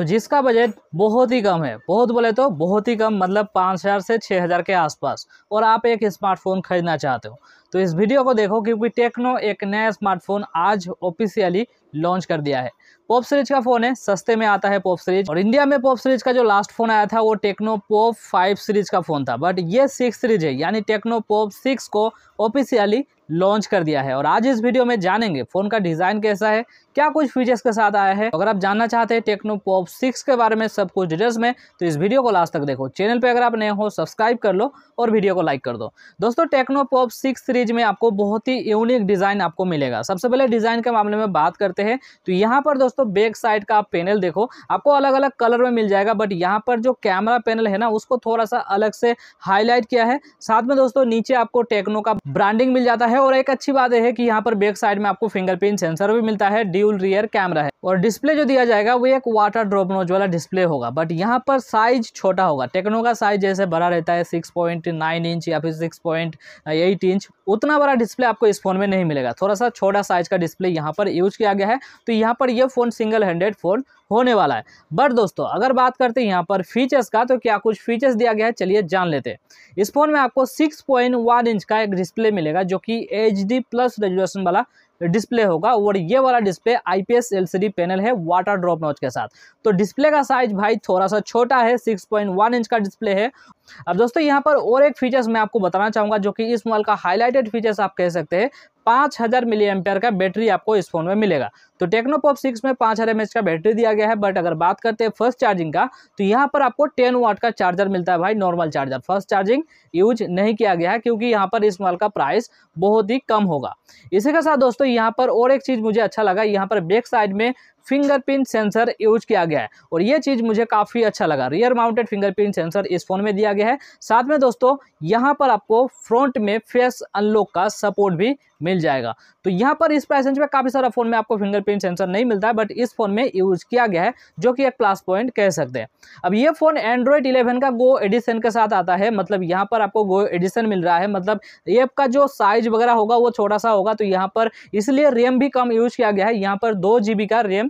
तो जिसका बजट बहुत ही कम है बहुत बोले तो बहुत ही कम मतलब पाँच हज़ार से छः हज़ार के आसपास और आप एक स्मार्टफोन खरीदना चाहते हो तो इस वीडियो को देखो क्योंकि टेक्नो एक नया स्मार्टफोन आज ऑफिशियली लॉन्च कर दिया है पॉप सीरीज का फ़ोन है सस्ते में आता है पॉप सीरीज और इंडिया में पॉप सीरीज का जो लास्ट फ़ोन आया था वो टेक्नो पॉप फाइव सीरीज का फ़ोन था बट ये सिक्स सीरीज है यानी टेक्नो पॉप सिक्स को ऑफिशियली लॉन्च कर दिया है और आज इस वीडियो में जानेंगे फ़ोन का डिज़ाइन कैसा है क्या कुछ फीचर्स के साथ आया है अगर आप जानना चाहते हैं टेक्नो पॉप सिक्स के बारे में सब कुछ डिटेल्स में तो इस वीडियो को लास्ट तक देखो चैनल पे अगर आप नए हो सब्सक्राइब कर लो और वीडियो को लाइक कर दो दोस्तों टेक्नो पॉप सिक्स सीरीज में आपको बहुत ही यूनिक डिज़ाइन आपको मिलेगा सबसे पहले डिज़ाइन के मामले में बात करते हैं तो यहाँ पर दोस्तों बैक साइड का आप पैनल देखो आपको अलग अलग कलर में मिल जाएगा बट यहाँ पर जो कैमरा पैनल है ना उसको थोड़ा सा अलग से हाईलाइट किया है साथ में दोस्तों नीचे आपको टेक्नो का ब्रांडिंग मिल जाता है है और एक अच्छी बात है कि यहाँ पर बैक साइड में आपको फिंगरप्रिंट सेंसर भी मिलता है ड्यूल रियर कैमरा है और डिस्प्ले जो दिया जाएगा वो एक वाटर ड्रॉप नोज वाला डिस्प्ले होगा बट यहाँ पर साइज छोटा होगा टेक्नो का साइज जैसे बड़ा रहता है सिक्स इंच या फिर सिक्स इंच उतना बड़ा डिस्प्ले आपको इस फोन में नहीं मिलेगा थोड़ा सा छोटा साइज का डिस्प्ले यहाँ पर यूज किया गया है तो यहाँ पर यह फोन सिंगल हैंडेड फोन होने वाला है बट दोस्तों अगर बात करते हैं यहाँ पर फीचर्स का तो क्या कुछ फीचर्स दिया गया है चलिए जान लेते हैं इस फोन में आपको 6.1 इंच का एक डिस्प्ले मिलेगा जो कि एच डी प्लस रेजुलेशन वाला डिस्प्ले होगा और ये वाला डिस्प्ले आईपीएस एलसीडी पैनल है वाटर ड्रॉप नॉच के साथ तो डिस्प्ले का साइज भाई थोड़ा सा छोटा है 6.1 इंच का डिस्प्ले है अब दोस्तों यहाँ पर और एक फीचर्स मैं आपको बताना चाहूँगा जो कि इस मोबाइल का हाईलाइटेड फीचर्स आप कह सकते हैं पाँच हज़ार मिली एम्पियर का बैटरी आपको इस फोन में मिलेगा तो टेक्नोपॉप सिक्स में पाँच हज़ार का बैटरी दिया गया है बट अगर बात करते हैं फर्स्ट चार्जिंग का तो यहाँ पर आपको टेन वाट का चार्जर मिलता है भाई normal charger fast charging use नहीं किया गया है क्योंकि यहाँ पर इस मॉल का प्राइस बहुत ही कम होगा इसी के साथ दोस्तों यहाँ पर और एक चीज़ मुझे अच्छा लगा यहाँ पर बैक साइड में फिंगरप्रिंट सेंसर यूज किया गया है और ये चीज़ मुझे काफ़ी अच्छा लगा रियर माउंटेड फिंगरप्रिंट सेंसर इस फ़ोन में दिया गया है साथ में दोस्तों यहाँ पर आपको फ्रंट में फेस अनलॉक का सपोर्ट भी मिल जाएगा तो यहाँ पर इस पैसेंज में काफ़ी सारा फ़ोन में आपको फिंगरप्रिंट सेंसर नहीं मिलता है बट इस फ़ोन में यूज़ किया गया है जो कि एक प्लस पॉइंट कह सकते हैं अब ये फ़ोन एंड्रॉयड इलेवन का गो एडिशन के साथ आता है मतलब यहाँ पर आपको गो एडिशन मिल रहा है मतलब एप का जो साइज वगैरह होगा वो छोटा सा होगा तो यहाँ पर इसलिए रैम भी कम यूज़ किया गया है यहाँ पर दो जी का रैम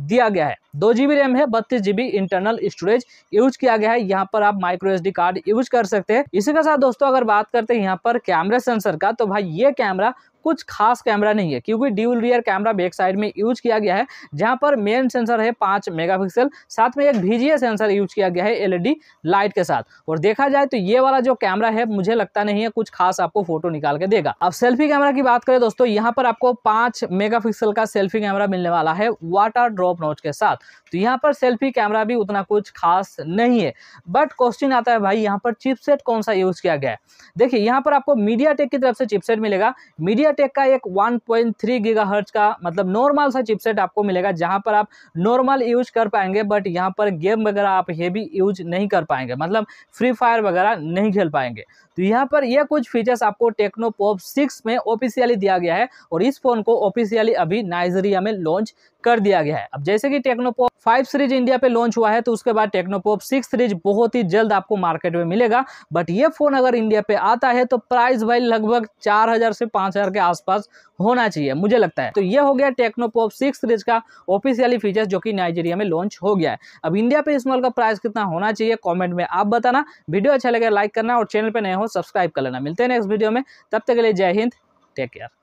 दिया गया है दो जी रैम है बत्तीस जीबी इंटरनल स्टोरेज यूज किया गया है यहाँ पर आप माइक्रो डी कार्ड यूज कर सकते हैं इसी के साथ दोस्तों अगर बात करते हैं यहाँ पर कैमरा सेंसर का तो भाई ये कैमरा कुछ खास कैमरा नहीं है क्योंकि dual rear camera back side में यूज किया गया है जहां पर मेन सेंसर है पांच मेगापिक्सल साथ में एक भीजीए सेंसर यूज किया गया है एलईडी लाइट e के साथ और देखा जाए तो ये वाला जो कैमरा है मुझे लगता नहीं है कुछ खास आपको फोटो निकाल के देगा अब सेल्फी कैमरा की बात करें दोस्तों यहाँ पर आपको पांच मेगा का सेल्फी कैमरा मिलने वाला है वाटर ड्रॉ क्रॉप नोच के साथ तो यहाँ पर सेल्फी कैमरा भी उतना कुछ खास नहीं है बट क्वेश्चन आता है भाई यहाँ पर चिपसेट कौन सा यूज़ किया गया है देखिए यहाँ पर आपको मीडिया टेक की तरफ से चिपसेट मिलेगा मीडिया टेक का एक one point three gigahertz का मतलब नॉर्मल सा चिपसेट आपको मिलेगा जहाँ पर आप नॉर्मल यूज कर पाएंगे बट यहाँ पर गेम वगैरह आप हेवी यूज नहीं कर पाएंगे मतलब फ्री फायर वगैरह नहीं खेल पाएंगे तो यहाँ पर यह कुछ फीचर्स आपको टेक्नो पॉप सिक्स में ऑफिशियली दिया गया है और इस फोन को ऑफिशियली अभी नाइजीरिया में लॉन्च कर दिया गया है अब जैसे कि टेक्नोपोप फाइव सीरीज इंडिया पे लॉन्च हुआ है तो उसके बाद टेक्नोपोप सिक्स सीरीज बहुत ही जल्द आपको मार्केट में मिलेगा बट ये फोन अगर इंडिया पे आता है तो प्राइस वाइज लगभग चार हजार से पांच हजार के आसपास होना चाहिए मुझे लगता है तो ये हो गया टेक्नोपोप सिक्स सीरीज का ऑफिशियली फीचर जो कि नाइजीरिया में लॉन्च हो गया है अब इंडिया पे इस मॉल का प्राइस कितना होना चाहिए कॉमेंट में आप बताना वीडियो अच्छा लगे लाइक करना और चैनल पर नए हो सब्सक्राइब कर लेना मिलते हैं नेक्स्ट वीडियो में तब तक के लिए जय हिंद टेक केयर